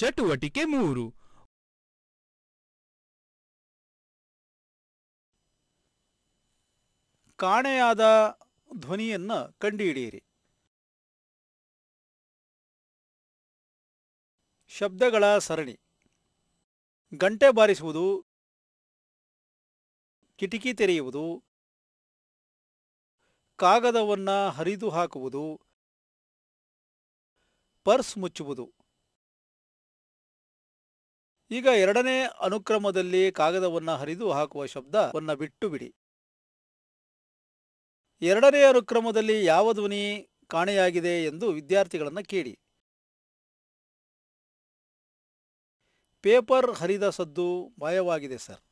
ಚಟುವಟಿಕೆ ಮೂರು ಕಾಣೆಯಾದ ಧ್ವನಿಯನ್ನು ಕಂಡುಹಿಡಿಯಿರಿ ಶಬ್ದಗಳ ಸರಣಿ ಗಂಟೆ ಬಾರಿಸುವುದು ಕಿಟಕಿ ತೆರೆಯುವುದು ಕಾಗದವನ್ನು ಹರಿದು ಹಾಕುವುದು ಪರ್ಸ್ ಮುಚ್ಚುವುದು ಈಗ ಎರಡನೇ ಅನುಕ್ರಮದಲ್ಲಿ ಕಾಗದವನ್ನು ಹರಿದು ಹಾಕುವ ಶಬ್ದವನ್ನ ಬಿಟ್ಟು ಬಿಡಿ ಎರಡನೇ ಅನುಕ್ರಮದಲ್ಲಿ ಯಾವ ಧ್ವನಿ ಕಾಣೆಯಾಗಿದೆ ಎಂದು ವಿದ್ಯಾರ್ಥಿಗಳನ್ನು ಕೇಳಿ ಪೇಪರ್ ಹರಿದ ಸದ್ದು ಮಾಯವಾಗಿದೆ ಸರ್